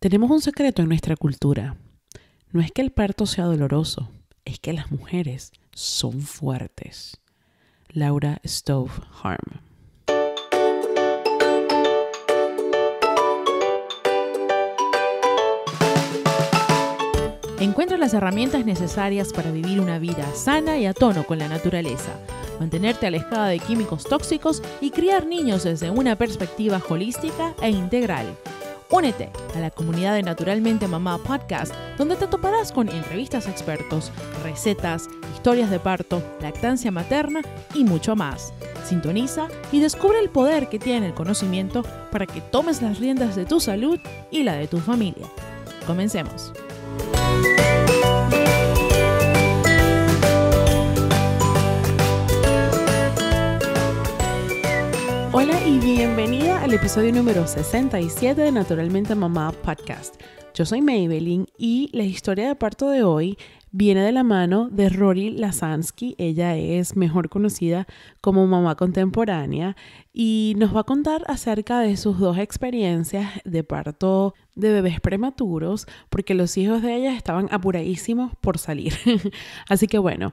Tenemos un secreto en nuestra cultura. No es que el parto sea doloroso, es que las mujeres son fuertes. Laura Stowe Harm. Encuentra las herramientas necesarias para vivir una vida sana y a tono con la naturaleza, mantenerte alejada de químicos tóxicos y criar niños desde una perspectiva holística e integral. Únete a la comunidad de Naturalmente Mamá Podcast, donde te toparás con entrevistas a expertos, recetas, historias de parto, lactancia materna y mucho más. Sintoniza y descubre el poder que tiene el conocimiento para que tomes las riendas de tu salud y la de tu familia. Comencemos. Hola y bienvenida al episodio número 67 de Naturalmente Mamá Podcast. Yo soy Maybelline y la historia de parto de hoy viene de la mano de Rory Lasansky. Ella es mejor conocida como mamá contemporánea y nos va a contar acerca de sus dos experiencias de parto de bebés prematuros porque los hijos de ella estaban apuradísimos por salir. Así que bueno,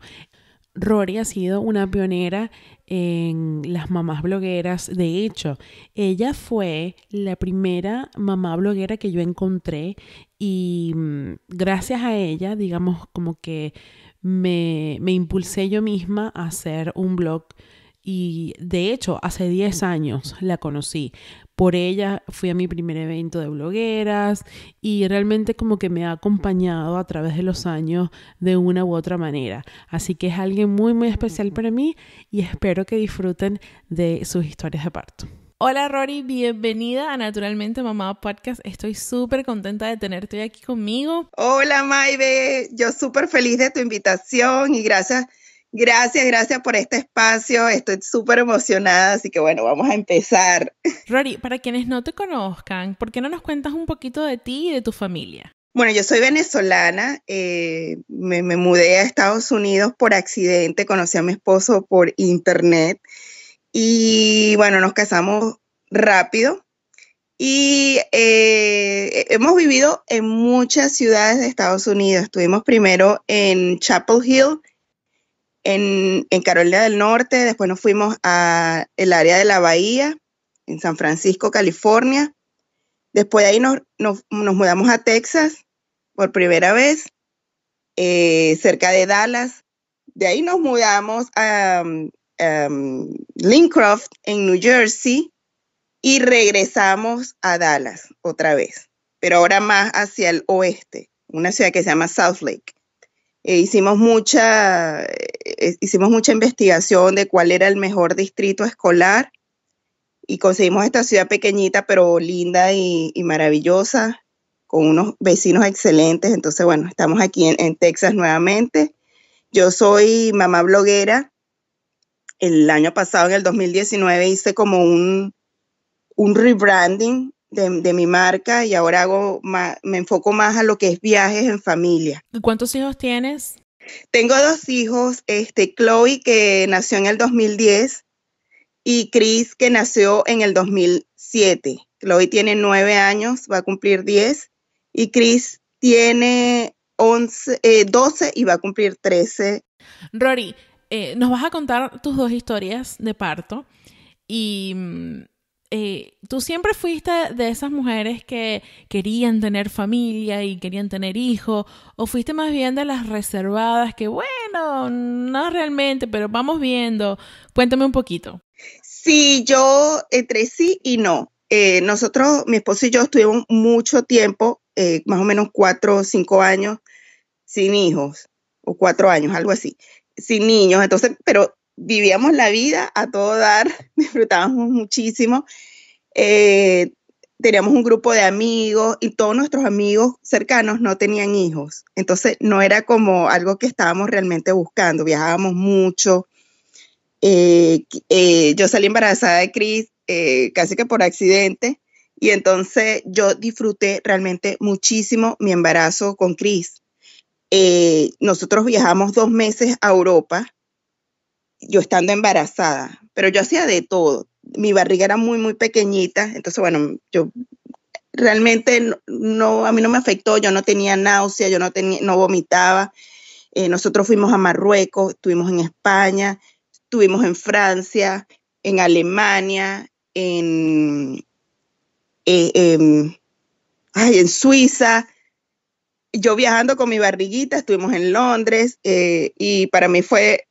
Rory ha sido una pionera en las mamás blogueras. De hecho, ella fue la primera mamá bloguera que yo encontré y mm, gracias a ella, digamos, como que me, me impulsé yo misma a hacer un blog. Y de hecho, hace 10 años la conocí, por ella fui a mi primer evento de blogueras y realmente como que me ha acompañado a través de los años de una u otra manera. Así que es alguien muy muy especial para mí y espero que disfruten de sus historias de parto. Hola Rory, bienvenida a Naturalmente Mamá Podcast. Estoy súper contenta de tenerte hoy aquí conmigo. Hola Maybe, yo súper feliz de tu invitación y gracias Gracias, gracias por este espacio. Estoy súper emocionada, así que bueno, vamos a empezar. Rory, para quienes no te conozcan, ¿por qué no nos cuentas un poquito de ti y de tu familia? Bueno, yo soy venezolana, eh, me, mudé a Estados Unidos por accidente, conocí a mi esposo por internet y bueno, nos casamos rápido y eh, hemos vivido en muchas ciudades de Estados Unidos. Estuvimos primero en Chapel Hill, en, Carolina del Norte, después nos fuimos a el área de la Bahía, en San Francisco, California. Después de ahí nos, mudamos a Texas por primera vez, eh, cerca de Dallas. De ahí nos mudamos a um, Lincroft, en New Jersey, y regresamos a Dallas otra vez, pero ahora más hacia el oeste, una ciudad que se llama South Lake. Eh, hicimos, mucha, eh, eh, hicimos mucha investigación de cuál era el mejor distrito escolar y conseguimos esta ciudad pequeñita pero linda y, maravillosa, con unos vecinos excelentes. Entonces, bueno, estamos aquí en, Texas nuevamente. Yo soy mamá bloguera. El año pasado, en el 2019, hice como un, un rebranding de, mi marca y ahora hago me enfoco más a lo que es viajes en familia. ¿Cuántos hijos tienes? Tengo dos hijos, este, Chloe que nació en el 2010 y Chris que nació en el 2007. Chloe tiene nueve años, va a cumplir diez y Chris tiene 11, 12 eh, y va a cumplir trece. Rory, eh, nos vas a contar tus dos historias de parto y mm, eh, tú siempre fuiste de esas mujeres que querían tener familia y querían tener hijos, o fuiste más bien de las reservadas que, bueno, no realmente, pero vamos viendo. Cuéntame un poquito. Sí, yo entre sí y no. Eh, nosotros, mi esposo y yo estuvimos mucho tiempo, eh, más o menos cuatro o cinco años, sin hijos, o cuatro años, algo así, sin niños. Entonces, pero vivíamos la vida a todo dar, disfrutábamos muchísimo. Eh, teníamos un grupo de amigos y todos nuestros amigos cercanos no tenían hijos. Entonces no era como algo que estábamos realmente buscando. Viajábamos mucho. Eh, eh, yo salí embarazada de Chris casi que por accidente. Y entonces yo disfruté realmente muchísimo mi embarazo con Chris. nosotros viajamos dos meses a Europa yo estando embarazada, pero yo hacía de todo. Mi barriga era muy, muy pequeñita, entonces, bueno, yo realmente no, a mí no me afectó, yo no tenía náusea, yo no, tenía, no vomitaba. Eh, nosotros fuimos a Marruecos, estuvimos en España, estuvimos en Francia, en Alemania, en, eh, em, en Suiza. Yo viajando con mi barriguita, estuvimos en Londres eh, y para mí fue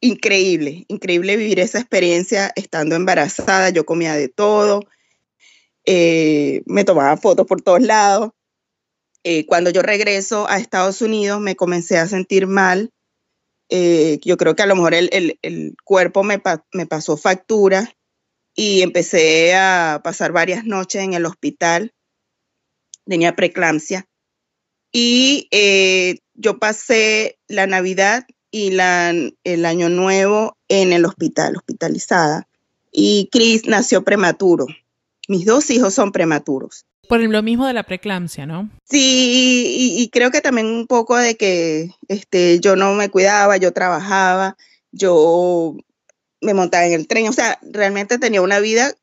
increíble, increíble vivir esa experiencia estando embarazada, yo comía de todo, eh, me tomaba fotos por todos lados. Eh, cuando yo regreso a Estados Unidos me comencé a sentir mal, eh, yo creo que a lo mejor el, cuerpo me, pasó factura y empecé a pasar varias noches en el hospital, tenía preeclampsia. Y yo pasé la Navidad y el año nuevo en el hospital, hospitalizada. Y Chris nació prematuro. Mis dos hijos son prematuros. Por lo mismo de la preeclampsia, ¿no? Sí, y, creo que también un poco de que este, yo no me cuidaba, yo trabajaba, yo me montaba en el tren, o sea, realmente tenía una vida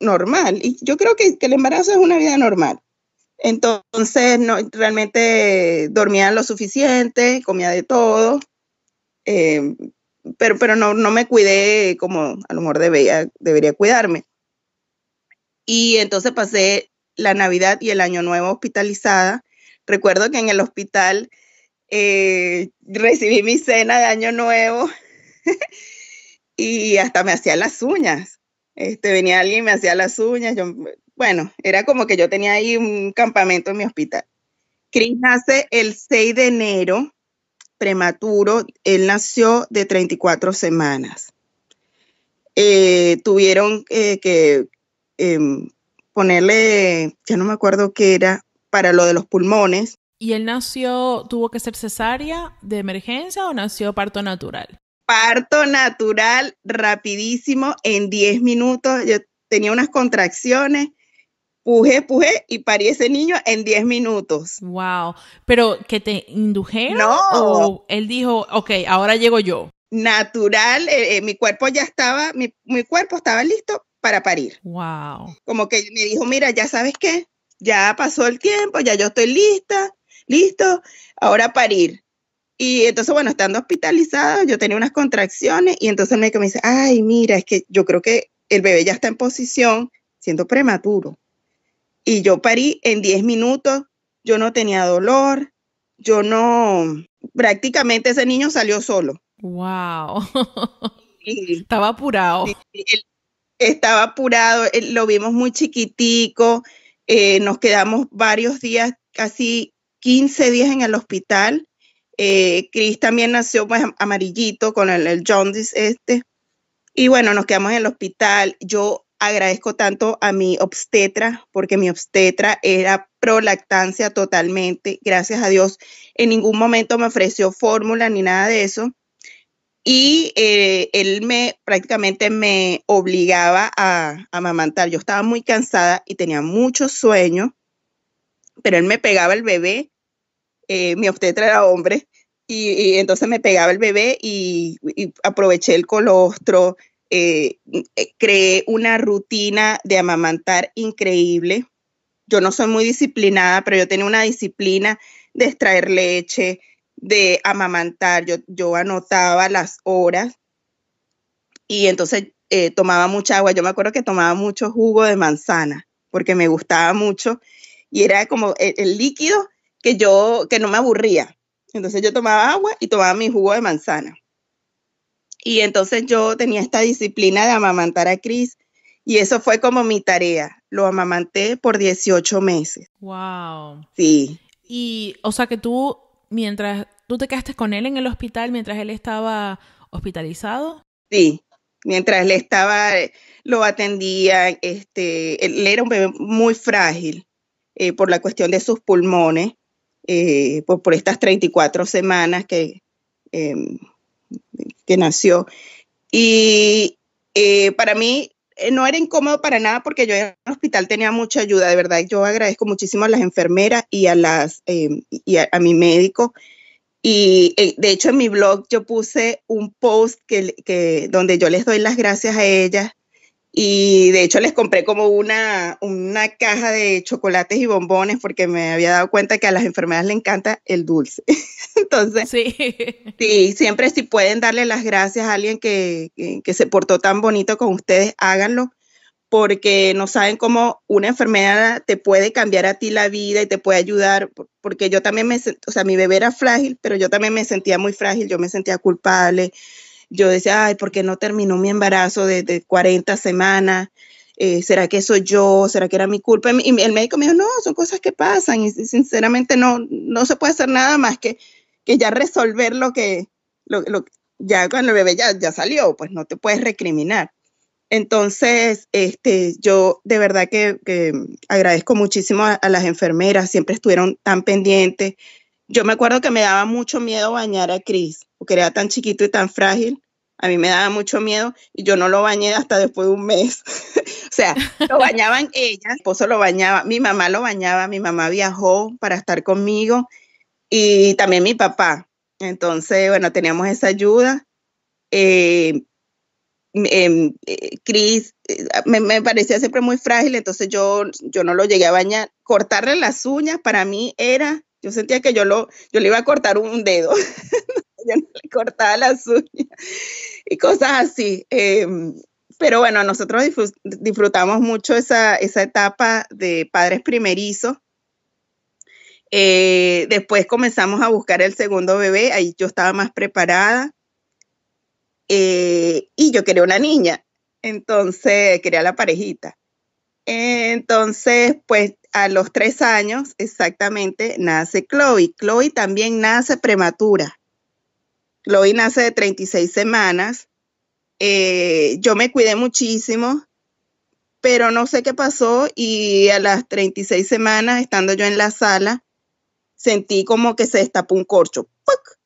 normal. Y yo creo que, el embarazo es una vida normal. Entonces, no, realmente dormía lo suficiente, comía de todo Em, pero, pero no, me cuidé como a lo mejor debería, debería cuidarme. Y entonces pasé la Navidad y el Año Nuevo hospitalizada. Recuerdo que en el hospital eh, recibí mi cena de Año Nuevo y hasta me hacía las uñas. Este, venía alguien y me hacía las uñas. bueno, era como que yo tenía ahí un campamento en mi hospital. Cris nace el 6 de enero prematuro. Él nació de 34 semanas. Eh, tuvieron eh, que em, ponerle, ya no me acuerdo qué era, para lo de los pulmones. ¿Y él nació, tuvo que ser cesárea de emergencia o nació parto natural? Parto natural, rapidísimo, en 10 minutos. Yo tenía unas contracciones pujé, pujé y parí ese niño en 10 minutos. Wow, pero que te indujeron no. él dijo, ok, ahora llego yo. Natural, eh, eh, mi cuerpo ya estaba, mi, cuerpo estaba listo para parir. Wow. Como que me dijo, mira, ya sabes qué, ya pasó el tiempo, ya yo estoy lista, listo, ahora parir. Y entonces, bueno, estando hospitalizada, yo tenía unas contracciones y entonces me dice, ay, mira, es que yo creo que el bebé ya está en posición siendo prematuro y yo parí en 10 minutos, yo no tenía dolor, yo no, prácticamente ese niño salió solo. Wow. estaba apurado. estaba apurado, lo vimos muy chiquitico, eh, nos quedamos varios días, casi 15 días en el hospital. Eh, Chris también nació pues, amarillito con el, el jaundice este. Y bueno, nos quedamos en el hospital. Yo agradezco tanto a mi obstetra, porque mi obstetra era pro lactancia totalmente, gracias a Dios, en ningún momento me ofreció fórmula ni nada de eso. Y eh, él me prácticamente me obligaba a, amamantar. Yo estaba muy cansada y tenía mucho sueño, pero él me pegaba el bebé. Eh, mi obstetra era hombre, y, entonces me pegaba el bebé y aproveché el colostro, eh, eh, creé una rutina de amamantar increíble. Yo no soy muy disciplinada, pero yo tenía una disciplina de extraer leche, de amamantar. Yo, yo anotaba las horas y entonces eh, tomaba mucha agua. Yo me acuerdo que tomaba mucho jugo de manzana porque me gustaba mucho y era como el, el líquido que yo, que no me aburría. Entonces yo tomaba agua y tomaba mi jugo de manzana. Y entonces yo tenía esta disciplina de amamantar a Cris y eso fue como mi tarea. Lo amamanté por 18 meses. Wow. Sí. Y, o sea que tú, mientras tú te quedaste con él en el hospital, mientras él estaba hospitalizado. Sí, mientras él estaba, lo atendía, este, él era un bebé muy frágil eh, por la cuestión de sus pulmones, eh, por, estas 34 semanas que... Em, que nació. Y eh, para mí eh, no era incómodo para nada porque yo en el hospital tenía mucha ayuda, de verdad. Yo agradezco muchísimo a las enfermeras y a, las, eh, y a, mi médico. Y de hecho en mi blog yo puse un post que, donde yo les doy las gracias a ellas y de hecho les compré como una, una caja de chocolates y bombones porque me había dado cuenta que a las enfermedades le encanta el dulce. Entonces, sí. siempre si pueden darle las gracias a alguien que, se portó tan bonito con ustedes, háganlo porque no saben cómo una enfermedad te puede cambiar a ti la vida y te puede ayudar, porque yo también me, o sea, mi bebé era frágil, pero yo también me sentía muy frágil, yo me sentía culpable, yo decía, ay, ¿por qué no terminó mi embarazo de, 40 semanas? Eh, ¿Será que soy yo? ¿Será que era mi culpa? Y el médico me dijo, no, son cosas que pasan y sinceramente no, no se puede hacer nada más que, que ya resolver lo que, ya cuando el bebé ya, salió, pues no te puedes recriminar. Entonces, este, yo de verdad que, agradezco muchísimo a, las enfermeras, siempre estuvieron tan pendientes, yo me acuerdo que me daba mucho miedo bañar a Chris, porque era tan chiquito y tan frágil. A mí me daba mucho miedo y yo no lo bañé hasta después de un mes. o sea, lo bañaban ella, mi esposo lo bañaba, mi mamá lo bañaba, mi mamá viajó para estar conmigo y también mi papá. Entonces, bueno, teníamos esa ayuda. Eh, em, eh, Cris eh, me, parecía siempre muy frágil, entonces yo, yo no lo llegué a bañar. Cortarle las uñas para mí era yo sentía que yo, lo, yo le iba a cortar un dedo. yo no le cortaba las uñas y cosas así. Em, pero bueno, nosotros disfrutamos mucho esa, etapa de padres primerizos. Eh, después comenzamos a buscar el segundo bebé, ahí yo estaba más preparada eh, y yo quería una niña, entonces quería la parejita. Entonces, pues a los tres años exactamente nace Chloe. Chloe también nace prematura. Chloe nace de 36 semanas. Eh, yo me cuidé muchísimo, pero no sé qué pasó y a las 36 semanas, estando yo en la sala, sentí como que se destapó un corcho. ¡Puc!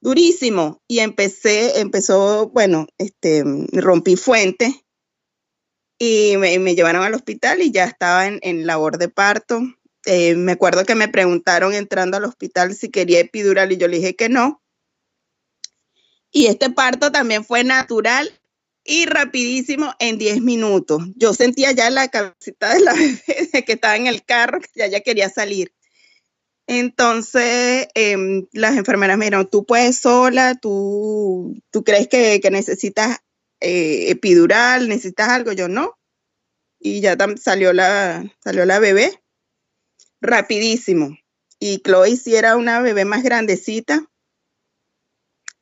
Durísimo. Y empecé, empezó, bueno, este, rompí fuente y me, llevaron al hospital y ya estaba en, labor de parto. Eh, me acuerdo que me preguntaron entrando al hospital si quería epidural y yo le dije que no. Y este parto también fue natural y rapidísimo en 10 minutos. Yo sentía ya la cabecita de la bebé que estaba en el carro, que ya, ya quería salir. Entonces, em, las enfermeras me dijeron, tú puedes sola, tú, tú crees que, que necesitas eh, epidural, necesitas algo, yo no. Y ya salió la, salió la bebé rapidísimo. Y Chloe sí era una bebé más grandecita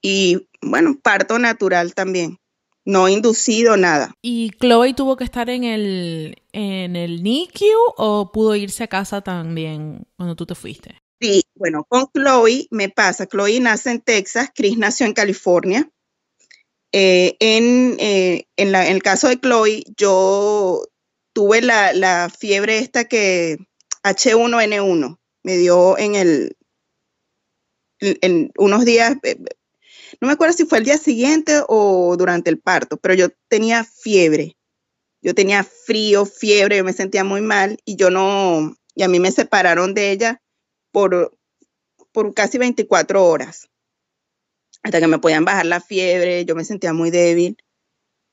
y bueno, parto natural también. No inducido nada. ¿Y Chloe tuvo que estar en el, en el NICU o pudo irse a casa también cuando tú te fuiste? Sí, bueno, con Chloe me pasa. Chloe nace en Texas, Chris nació en California. Eh, eh, en, el caso de Chloe, yo tuve la, fiebre esta que H1N1 me dio en el, unos días, eh, no me acuerdo si fue el día siguiente o durante el parto, pero yo tenía fiebre. Yo tenía frío, fiebre, yo me sentía muy mal y yo no, y a mí me separaron de ella por, por casi 24 horas hasta que me podían bajar la fiebre, yo me sentía muy débil,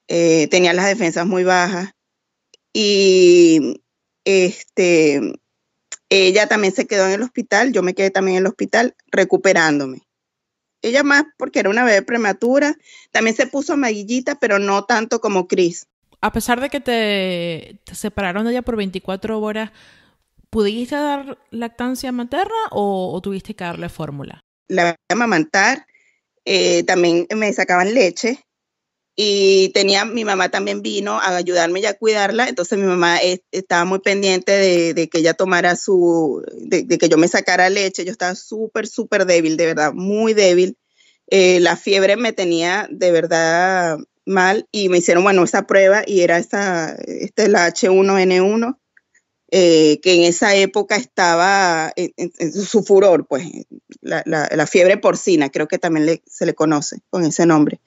eh, tenía las defensas muy bajas y este, ella también se quedó en el hospital, yo me quedé también en el hospital recuperándome. Ella más porque era una bebé prematura, también se puso maguillita, pero no tanto como Cris A pesar de que te, separaron de ella por 24 horas, ¿pudiste dar lactancia materna o, tuviste que darle fórmula? La voy eh, también me sacaban leche y tenía, mi mamá también vino a ayudarme ya a cuidarla, entonces mi mamá estaba muy pendiente de, que ella tomara su, de, que yo me sacara leche, yo estaba súper, súper débil, de verdad, muy débil. Eh, la fiebre me tenía de verdad mal y me hicieron, bueno, esa prueba y era esta, este, la H1N1 eh, que en esa época estaba en, su furor, pues la, fiebre porcina, creo que también se le conoce con ese nombre.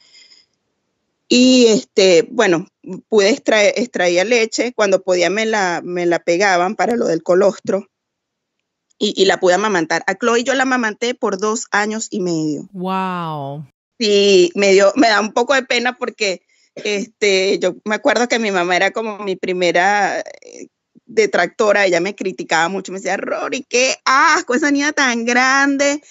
Y este, bueno, pude extraer, extraía leche, cuando podía me la, me la pegaban para lo del colostro y, la pude amamantar. A Chloe yo la amamanté por dos años y medio. ¡Wow! Y me, dio, me da un poco de pena porque este, yo me acuerdo que mi mamá era como mi primera eh, detractora, ella me criticaba mucho, me decía, Rory, qué asco, esa niña tan grande,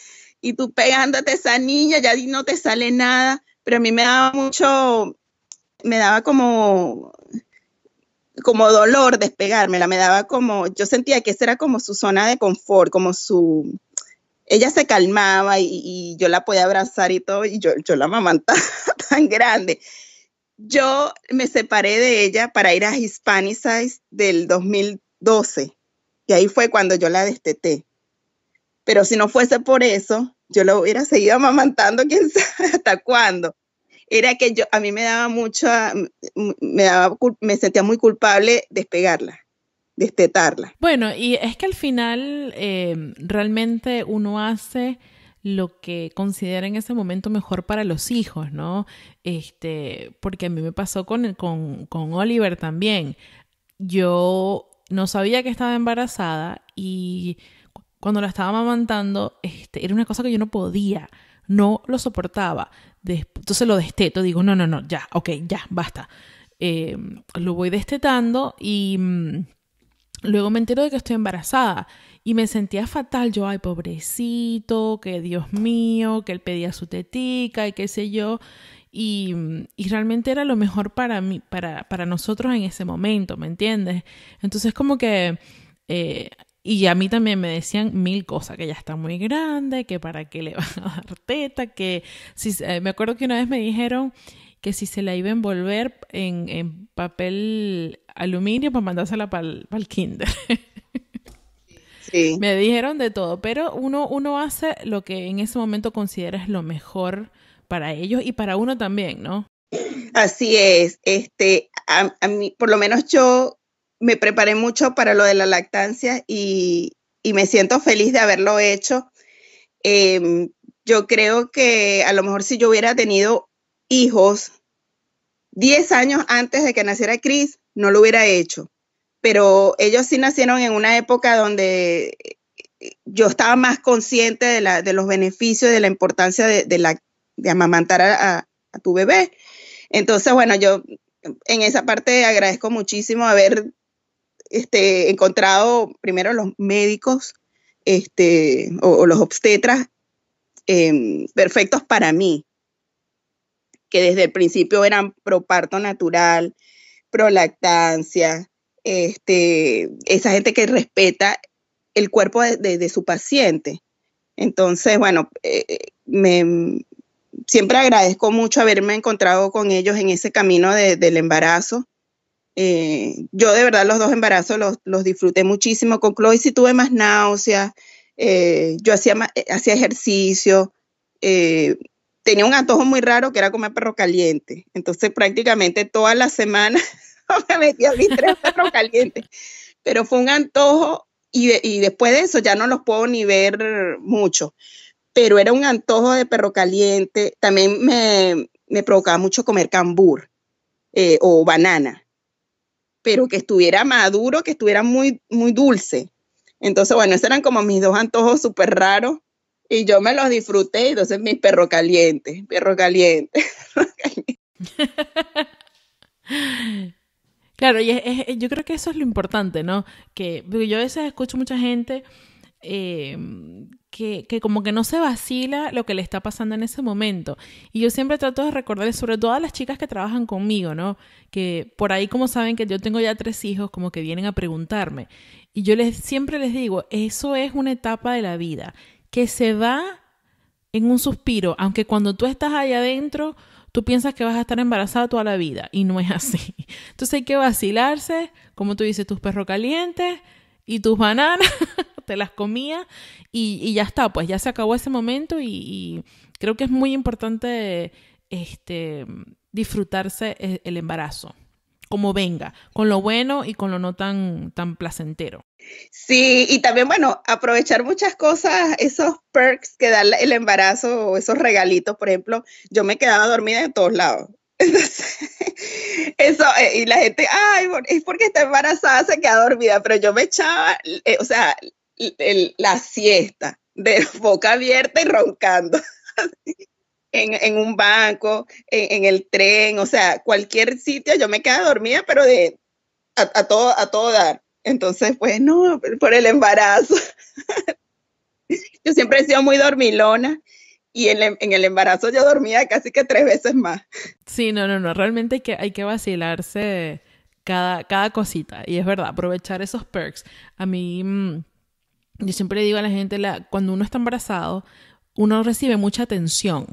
y tú pegándote esa niña, ya no te sale nada, pero a mí me daba mucho, me daba como, como dolor despegármela, me daba como, yo sentía que esa era como su zona de confort, como su, ella se calmaba y, yo la podía abrazar y todo, y yo, yo la mamanta tan grande. Yo me separé de ella para ir a Hispanicize del 2012, y ahí fue cuando yo la desteté. Pero si no fuese por eso, yo la hubiera seguido amamantando, quién sabe hasta cuándo. Era que yo, a mí me daba mucho, me, sentía muy culpable despegarla destetarla. Bueno, y es que al final eh, realmente uno hace lo que considera en ese momento mejor para los hijos, ¿no? Este, porque a mí me pasó con, con, con Oliver también. Yo no sabía que estaba embarazada y cuando la estaba amamantando, este, era una cosa que yo no podía, no lo soportaba. Entonces lo desteto, digo, no, no, no, ya, ok, ya, basta. Em, lo voy destetando y mm, luego me entero de que estoy embarazada y me sentía fatal, yo, ay, pobrecito, que Dios mío, que él pedía su tetica y qué sé yo. Y, y, realmente era lo mejor para, mí, para, nosotros en ese momento, ¿me entiendes? Entonces como que... Eh, y a mí también me decían mil cosas, que ya está muy grande, que para qué le va a dar teta, que si, eh, me acuerdo que una vez me dijeron que si se la iba a envolver en, en papel aluminio para mandársela para el, kinder. Me dijeron de todo, pero uno, uno hace lo que en ese momento considera es lo mejor para ellos y para uno también, ¿no? Así es, este, a, por lo menos yo me preparé mucho para lo de la lactancia y, me siento feliz de haberlo hecho. Em, yo creo que a lo mejor si yo hubiera tenido hijos 10 años antes de que naciera Chris, no lo hubiera hecho pero ellos sí nacieron en una época donde eh, eh, yo estaba más consciente de, los beneficios, de la importancia de, la, amamantar a, tu bebé. Entonces, bueno, yo en esa parte agradezco muchísimo haber este, encontrado primero los médicos este, o, los obstetras em, perfectos para mí, que desde el principio eran pro parto natural, pro lactancia, este, esa gente que respeta el cuerpo de, su paciente. Entonces, bueno, eh, eh, me, siempre agradezco mucho haberme encontrado con ellos en ese camino del embarazo. Eh, yo de verdad los dos embarazos los, disfruté muchísimo. Con Chloe sí tuve más náuseas, yo hacía, hacía ejercicio, tenía un antojo muy raro que era comer perro caliente. Entonces prácticamente todas las semanas me a mis tres perros calientes. Pero fue un antojo y, después de eso ya no los puedo ni ver mucho. Pero era un antojo de perro caliente. También me, provocaba mucho comer cambur eh, o banana. Pero que estuviera maduro, que estuviera muy, muy dulce. Entonces, bueno, esos eran como mis dos antojos súper raros y yo me los disfruté. Entonces, mis perro perro caliente. Perro caliente. Claro, y yo creo que eso es lo importante, ¿no? Que yo a veces escucho mucha gente em, que, como que no se vacila lo que le está pasando en ese momento. Y yo siempre trato de recordarles, sobre todo a las chicas que trabajan conmigo, ¿no? Que por ahí, como saben que yo tengo ya tres hijos, como que vienen a preguntarme. Y yo les, siempre les digo, eso es una etapa de la vida que se va en un suspiro, aunque cuando tú estás allá adentro, tú piensas que vas a estar embarazada toda la vida y no es así. Entonces hay que vacilarse, como tú dices, tus perros calientes y tus bananas, te las comías y, ya está, pues ya se acabó ese momento y, creo que es muy importante este, disfrutarse e, el embarazo como venga, con lo bueno y con lo no tan, tan placentero. Sí, y también, bueno, aprovechar muchas cosas, esos perks que da el embarazo o esos regalitos, por ejemplo, yo me quedaba dormida en todos lados. eso, eh, y la gente, ay, es porque está embarazada, se queda dormida, pero yo me echaba, eh, o sea, la siesta de boca abierta y roncando. En, un banco, en, el tren, o sea, cualquier sitio, yo me quedaba dormida, pero de a, todo, a todo dar. Entonces, bueno, por el embarazo. yo siempre he sido muy dormilona y en, el embarazo yo dormía casi que tres veces más. Sí, no, no, no, realmente hay que, hay que vacilarse cada, cada cosita y es verdad, aprovechar esos perks. A mí, mm, yo siempre le digo a la gente, cuando uno está embarazado, uno recibe mucha atención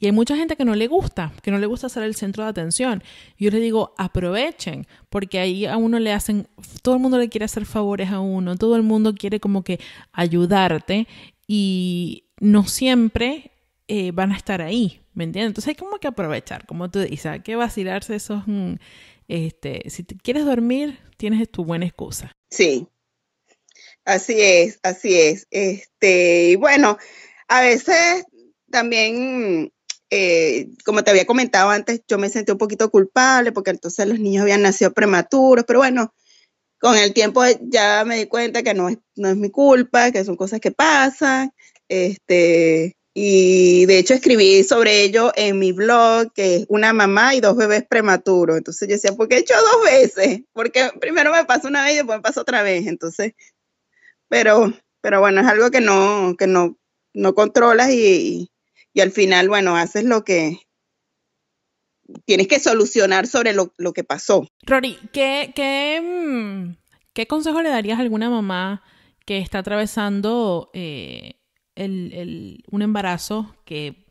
y hay mucha gente que no le gusta, que no le gusta ser el centro de atención. Yo les digo, aprovechen, porque ahí a uno le hacen, todo el mundo le quiere hacer favores a uno, todo el mundo quiere como que ayudarte y no siempre eh, van a estar ahí, ¿me entiendes? Entonces hay como que aprovechar, como tú dices, hay que vacilarse esos, mm, este, si te quieres dormir, tienes tu buena excusa. Sí, así es, así es. Este, y bueno, a veces también eh, como te había comentado antes, yo me sentí un poquito culpable porque entonces los niños habían nacido prematuros, pero bueno, con el tiempo ya me di cuenta que no es, no es mi culpa, que son cosas que pasan, este, y de hecho escribí sobre ello en mi blog, que es una mamá y dos bebés prematuros. Entonces yo decía, ¿por qué he hecho dos veces? Porque primero me pasó una vez y después me pasa otra vez. Entonces, pero, pero bueno, es algo que no, que no, no controlas y, y al final, bueno, haces lo que tienes que solucionar sobre lo, que pasó. Rory, ¿qué, qué, mm, qué consejo le darías a alguna mamá que está atravesando eh, un embarazo que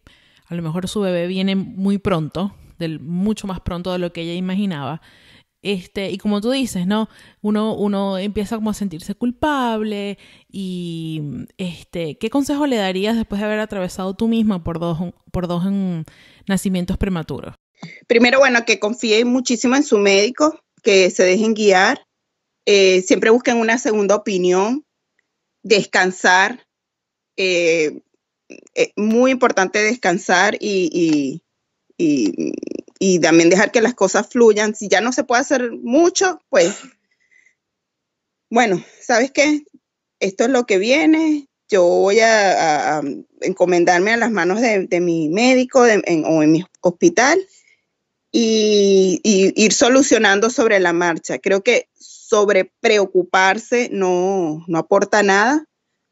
a lo mejor su bebé viene muy pronto, del, mucho más pronto de lo que ella imaginaba? Este, y como tú dices, ¿no? Uno, uno empieza como a sentirse culpable y este, ¿qué consejo le darías después de haber atravesado tú misma por dos, por dos mm, nacimientos prematuros? Primero, bueno, que confíe muchísimo en su médico, que se dejen guiar, eh, siempre busquen una segunda opinión, descansar, eh, eh, muy importante descansar y y también dejar que las cosas fluyan. Si ya no se puede hacer mucho, pues, bueno, ¿sabes qué? Esto es lo que viene. Yo voy a, encomendarme a las manos de, mi médico en, o en mi hospital y, ir solucionando sobre la marcha. Creo que sobre preocuparse no, aporta nada.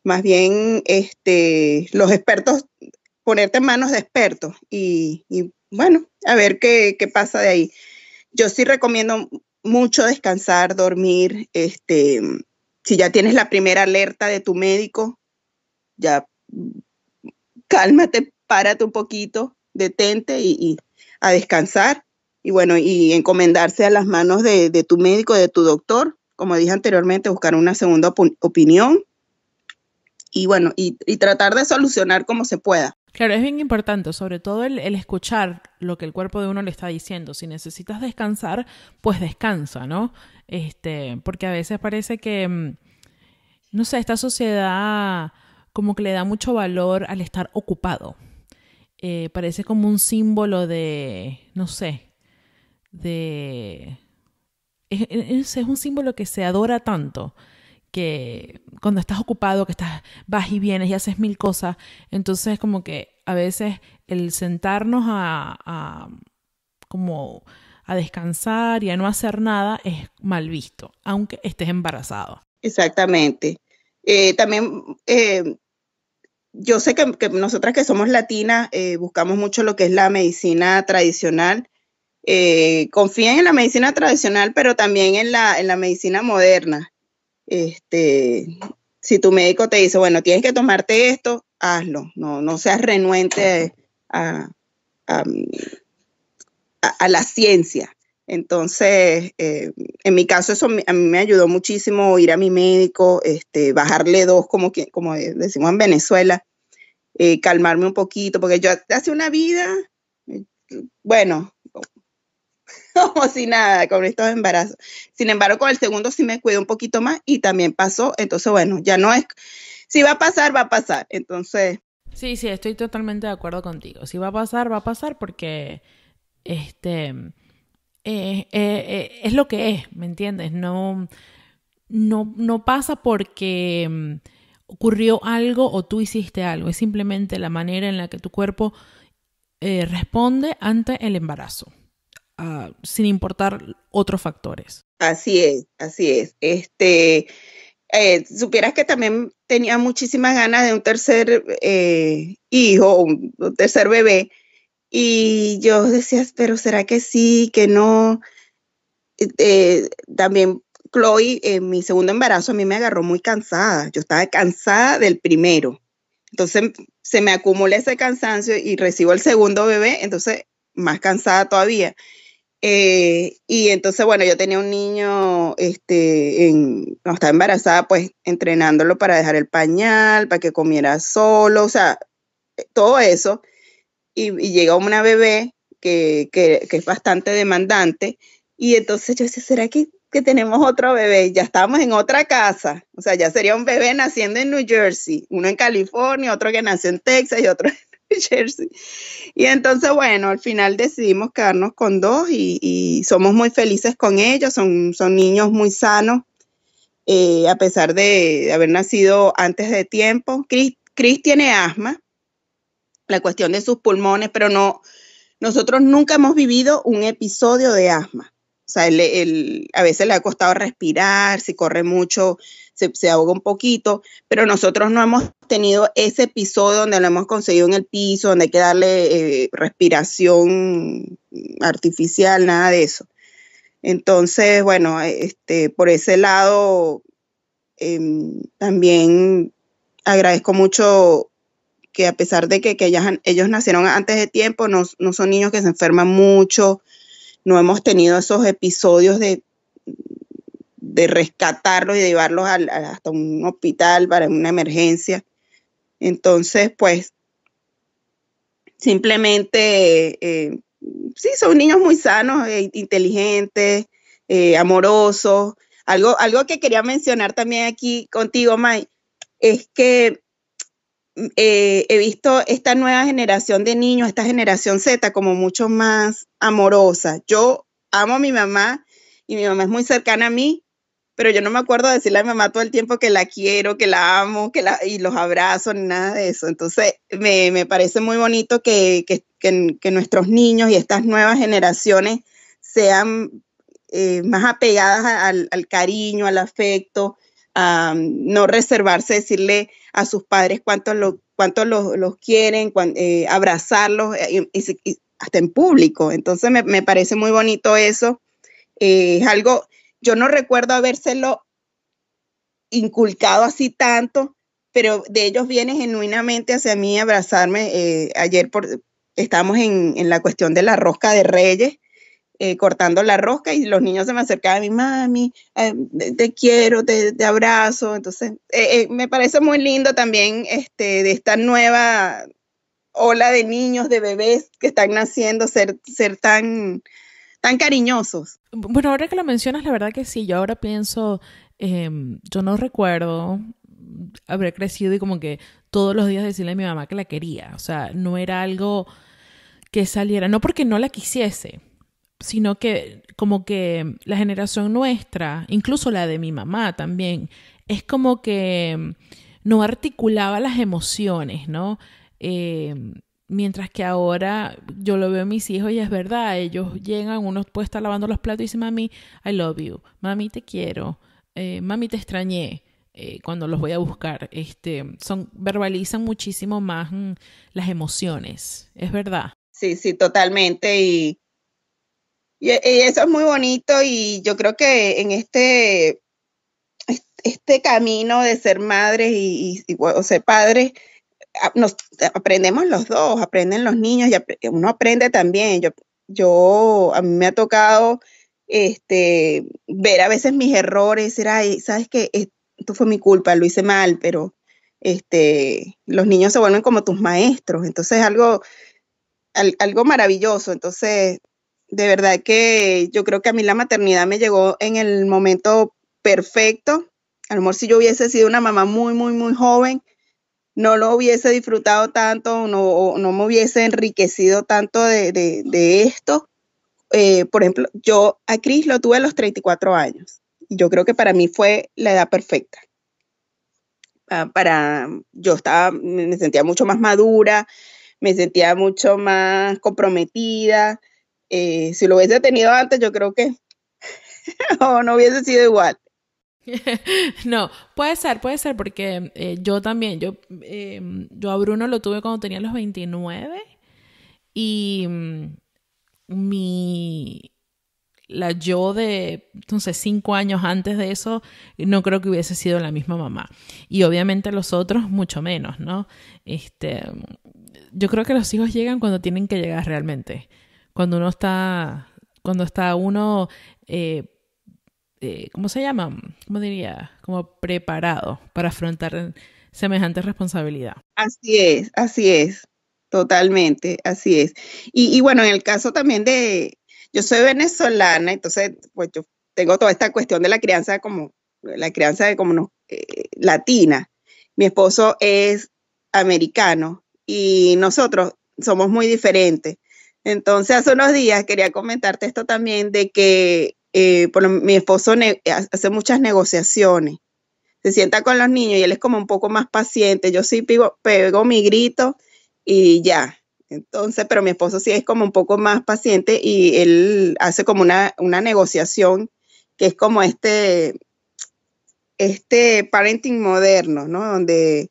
Más bien, este, los expertos, ponerte en manos de expertos y, y bueno, a ver qué, pasa de ahí. Yo sí recomiendo mucho descansar, dormir, este, si ya tienes la primera alerta de tu médico, ya mm, cálmate, párate un poquito, detente y, a descansar y bueno, y encomendarse a las manos de, tu médico, de tu doctor, como dije anteriormente, buscar una segunda opinión y bueno, y, y tratar de solucionar como se pueda. Claro, es bien importante, sobre todo el, escuchar lo que el cuerpo de uno le está diciendo. Si necesitas descansar, pues descansa, ¿no? Este, porque a veces parece que, mm, no sé, esta sociedad como que le da mucho valor al estar ocupado. Eh, parece como un símbolo de, no sé, de... es un símbolo que se adora tanto que cuando estás ocupado, que estás, vas y vienes y haces mil cosas, entonces como que a veces el sentarnos a, como a descansar y a no hacer nada es mal visto, aunque estés embarazado. Exactamente. Eh, también eh, yo sé que, nosotras que somos latinas eh, buscamos mucho lo que es la medicina tradicional. confíen en la medicina tradicional, pero también en la, en la medicina moderna. Este, si tu médico te dice, bueno, tienes que tomarte esto, hazlo. No, no seas renuente a, la ciencia. Entonces, eh, en mi caso, eso a mí me ayudó muchísimo ir a mi médico, este, bajarle dos, como, que, como decimos en Venezuela, eh, calmarme un poquito, porque yo hace una vida, eh, bueno, como si nada con estos embarazos. Sin embargo, con el segundo sí me cuido un poquito más y también pasó. Entonces, bueno, ya no es, si va a pasar, va a pasar. Entonces... Sí, sí, estoy totalmente de acuerdo contigo. Si va a pasar, va a pasar porque, este, eh, eh, eh, es lo que es, ¿me entiendes? No, no, no pasa porque mm, ocurrió algo o tú hiciste algo, es simplemente la manera en la que tu cuerpo responde ante el embarazo. Ah, sin importar otros factores. Así es, así es. Este, eh, supieras que también tenía muchísimas ganas de un tercer eh, hijo, un, tercer bebé, y yo decía, pero ¿será que sí, que no? Eh, también Chloe, en mi segundo embarazo, a mí me agarró muy cansada. Yo estaba cansada del primero. Entonces se me acumula ese cansancio y recibo el segundo bebé, entonces más cansada todavía. Eh, y entonces, bueno, yo tenía un niño, este, en, no estaba embarazada, pues entrenándolo para dejar el pañal, para que comiera solo, o sea, todo eso. Y, llega una bebé que, que, es bastante demandante. Y entonces yo decía, ¿será que, que tenemos otro bebé? Ya estamos en otra casa. O sea, ya sería un bebé naciendo en New Jersey, uno en California, otro que nació en Texas y otro Y entonces, bueno, al final decidimos quedarnos con dos y, somos muy felices con ellos, son, son niños muy sanos, eh, a pesar de haber nacido antes de tiempo. Chris, tiene asma, la cuestión de sus pulmones, pero no, nosotros nunca hemos vivido un episodio de asma. O sea, a veces le ha costado respirar, si corre mucho, se, ahoga un poquito, pero nosotros no hemos tenido ese episodio donde lo hemos conseguido en el piso, donde hay que darle eh, respiración artificial, nada de eso. Entonces, bueno, este, por ese lado, em, también agradezco mucho que a pesar de que, que ellos nacieron antes de tiempo, no, son niños que se enferman mucho, no hemos tenido esos episodios de de rescatarlos y de llevarlos hasta un hospital para una emergencia. Entonces, pues, simplemente, eh, sí, son niños muy sanos, eh, inteligentes, eh, amorosos. Algo, algo que quería mencionar también aquí contigo, May, es que he visto esta nueva generación de niños, esta generación Z, como mucho más amorosa. Yo amo a mi mamá y mi mamá es muy cercana a mí, pero yo no me acuerdo de decirle a mi mamá todo el tiempo que la quiero, que la amo, que la, y los abrazo, ni nada de eso. Entonces, me, me parece muy bonito que, nuestros niños y estas nuevas generaciones sean eh, más apegadas al, cariño, al afecto, a mm, no reservarse, decirle a sus padres cuánto, lo, los, quieren, eh, abrazarlos, eh, hasta en público. Entonces, me, me parece muy bonito eso. es algo yo no recuerdo habérselo inculcado así tanto, pero de ellos viene genuinamente hacia mí abrazarme. Eh, ayer por, estábamos en, la cuestión de la rosca de reyes, eh, cortando la rosca y los niños se me acercaban a mi mami, eh, te quiero, te, abrazo. Entonces, me parece muy lindo también este, de esta nueva ola de niños, de bebés que están naciendo, ser, ser tan tan cariñosos. Bueno, ahora que lo mencionas, la verdad que sí, yo ahora pienso, em, yo no recuerdo haber crecido y como que todos los días decirle a mi mamá que la quería, o sea, no era algo que saliera, no porque no la quisiese, sino que como que la generación nuestra, incluso la de mi mamá también, es como que em, no articulaba las emociones, ¿no? Em, Mientras que ahora yo lo veo a mis hijos y es verdad, ellos llegan, uno puede estar lavando los platos y dice, mami, I love you, mami, te quiero, eh, mami, te extrañé. Eh, cuando los voy a buscar, este, son, verbalizan muchísimo más mm, las emociones, es verdad. Sí, sí, totalmente. Y, e, y, eso es muy bonito y yo creo que en este, este camino de ser madres y, o ser padres, aprendemos los dos, aprenden los niños y uno aprende también. Yo, yo a mí me ha tocado este, ver a veces mis errores, decir, ay, sabes que esto fue mi culpa, lo hice mal, pero este, los niños se vuelven como tus maestros, entonces algo, algo maravilloso, entonces de verdad que yo creo que a mí la maternidad me llegó en el momento perfecto, a lo mejor si yo hubiese sido una mamá muy, muy, muy joven, no lo hubiese disfrutado tanto, no, no me hubiese enriquecido tanto de, esto. Eh, por ejemplo, yo a Cris lo tuve a los 34 años. Yo creo que para mí fue la edad perfecta. Ah, para, yo estaba, me sentía mucho más madura, me sentía mucho más comprometida. Eh, si lo hubiese tenido antes, yo creo que no hubiese sido igual. no, puede ser, puede ser, porque eh, yo también, yo, eh, yo a Bruno lo tuve cuando tenía los 29 y mm, mi, la yo de, entonces, cinco años antes de eso, no creo que hubiese sido la misma mamá. Y obviamente los otros, mucho menos, ¿no? Este, yo creo que los hijos llegan cuando tienen que llegar realmente. Cuando uno está, cuando está uno eh, ¿cómo se llama? ¿Cómo diría? Como preparado para afrontar semejante responsabilidad. Así es, así es, totalmente, así es. Y, bueno, en el caso también de, yo soy venezolana, entonces, pues yo tengo toda esta cuestión de la crianza como, la crianza de como eh, latina. Mi esposo es americano y nosotros somos muy diferentes. Entonces, hace unos días quería comentarte esto también de que eh, mi esposo eh, hace muchas negociaciones. Se sienta con los niños y él es como un poco más paciente. Yo sí pego, pego mi grito y ya. Entonces, pero mi esposo sí es como un poco más paciente y él hace como una, una negociación que es como este, este parenting moderno, ¿no? Donde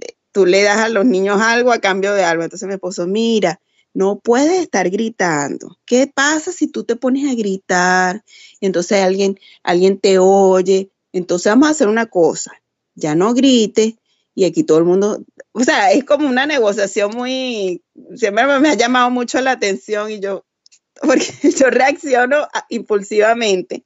eh, tú le das a los niños algo a cambio de algo. Entonces mi esposo, mira, no puedes estar gritando. ¿Qué pasa si tú te pones a gritar? entonces alguien, alguien te oye. Entonces vamos a hacer una cosa. Ya no grite. Y aquí todo el mundo, o sea, es como una negociación muy, siempre me ha llamado mucho la atención y yo, porque yo reacciono impulsivamente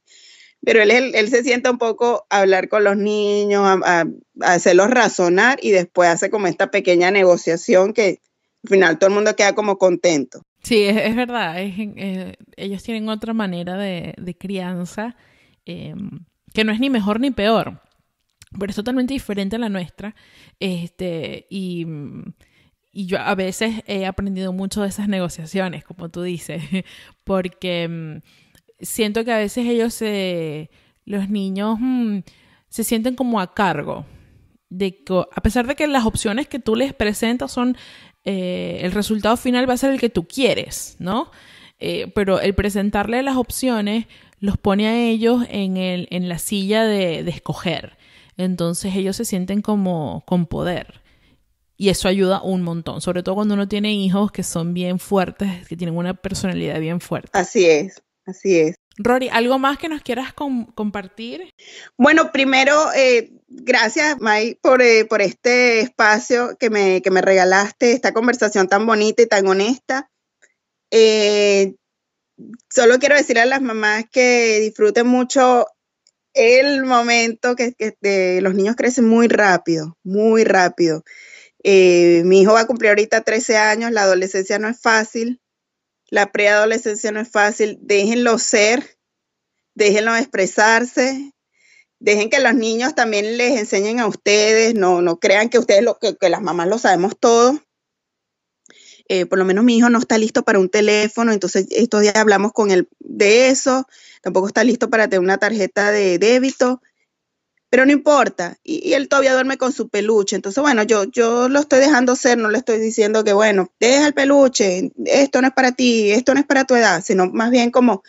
pero él, él, se sienta un poco a hablar con los niños, a, hacerlos razonar y después hace como esta pequeña negociación que al final todo el mundo queda como contento. Sí, es, verdad. Eh, ellos tienen otra manera de, crianza em, que no es ni mejor ni peor, pero es totalmente diferente a la nuestra. Este, y, yo a veces he aprendido mucho de esas negociaciones, como tú dices, porque em, siento que a veces ellos, los niños, mm, se sienten como a cargo. De a pesar de que las opciones que tú les presentas son eh, el resultado final va a ser el que tú quieres, ¿no? Eh, pero el presentarle las opciones los pone a ellos en, el, en la silla de, de, escoger. Entonces ellos se sienten como con poder. Y eso ayuda un montón, sobre todo cuando uno tiene hijos que son bien fuertes, que tienen una personalidad bien fuerte. Así es, así es. Rory, ¿algo más que nos quieras compartir? Bueno, primero, eh, gracias, May, por, eh, este espacio que me, regalaste, esta conversación tan bonita y tan honesta. Eh, solo quiero decir a las mamás que disfruten mucho el momento que, los niños crecen muy rápido, muy rápido. mi hijo va a cumplir ahorita 13 años, la adolescencia no es fácil, la preadolescencia no es fácil. Déjenlo ser, déjenlo expresarse, dejen que los niños también les enseñen a ustedes, no, no crean que ustedes, lo, que, las mamás lo sabemos todo. Eh, por lo menos mi hijo no está listo para un teléfono, entonces estos días hablamos con él de eso, tampoco está listo para tener una tarjeta de débito, pero no importa. Y, él todavía duerme con su peluche. Entonces, bueno, yo, yo lo estoy dejando ser, no le estoy diciendo que, bueno, deja el peluche, esto no es para ti, esto no es para tu edad, sino más bien como,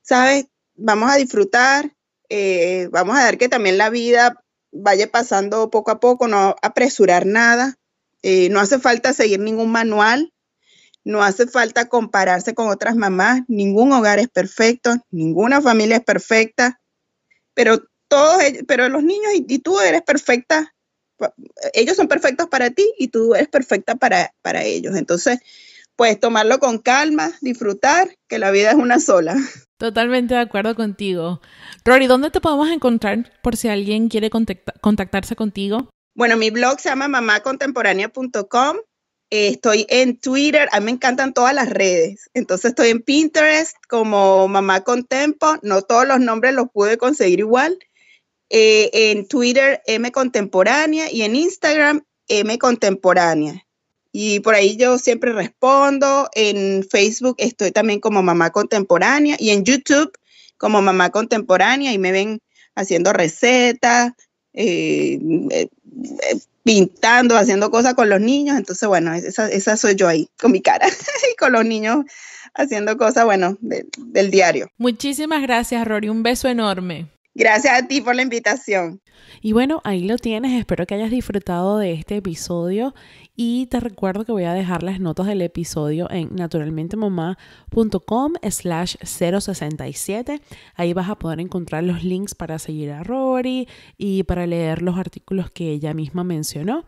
¿sabes? Vamos a disfrutar, eh, vamos a dar que también la vida vaya pasando poco a poco, no apresurar nada, eh, no hace falta seguir ningún manual, no hace falta compararse con otras mamás, ningún hogar es perfecto, ninguna familia es perfecta, pero todos, pero los niños y, tú eres perfecta, ellos son perfectos para ti y tú eres perfecta para, ellos. Entonces, pues tomarlo con calma, disfrutar, que la vida es una sola. Totalmente de acuerdo contigo. Rory, ¿dónde te podemos encontrar por si alguien quiere contactarse contigo? Bueno, mi blog se llama mamacontemporánea.com. estoy en Twitter, a mí me encantan todas las redes. Entonces estoy en Pinterest como Mamá Contempo. No todos los nombres los pude conseguir igual. Eh, en Twitter M Contemporánea y en Instagram M Contemporánea. Y por ahí yo siempre respondo. En Facebook estoy también como Mamá Contemporánea y en YouTube como Mamá Contemporánea y me ven haciendo recetas, eh, eh, pintando, haciendo cosas con los niños. Entonces, bueno, esa, soy yo ahí, con mi cara y con los niños haciendo cosas, bueno, del diario. Muchísimas gracias, Rory. Un beso enorme. Gracias a ti por la invitación. Y bueno, ahí lo tienes. Espero que hayas disfrutado de este episodio. Y te recuerdo que voy a dejar las notas del episodio en naturalmentemamá.com slash 067. Ahí vas a poder encontrar los links para seguir a Rory y para leer los artículos que ella misma mencionó.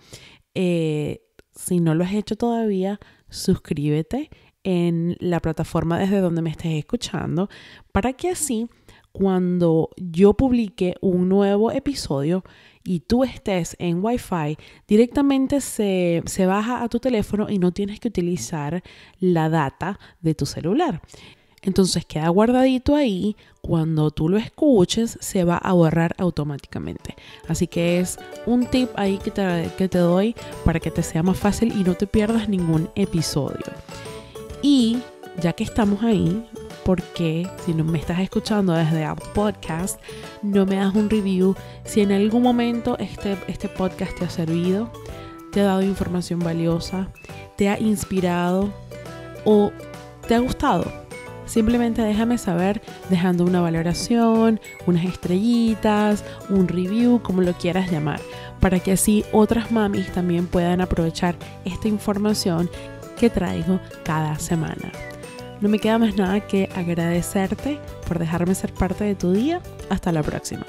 Eh, si no lo has hecho todavía, suscríbete en la plataforma desde donde me estés escuchando para que así cuando yo publique un nuevo episodio y tú estés en Wi-Fi, directamente se, baja a tu teléfono y no tienes que utilizar la data de tu celular. Entonces queda guardadito ahí, cuando tú lo escuches se va a borrar automáticamente. Así que es un tip ahí que que te doy para que te sea más fácil y no te pierdas ningún episodio. Y ya que estamos ahí, porque si no me estás escuchando desde Apple Podcast, no me das un review. Si en algún momento este, este podcast te ha servido, te ha dado información valiosa, te ha inspirado o te ha gustado. Simplemente déjame saber dejando una valoración, unas estrellitas, un review, como lo quieras llamar, para que así otras mamis también puedan aprovechar esta información que traigo cada semana. No me queda más nada que agradecerte por dejarme ser parte de tu día. Hasta la próxima.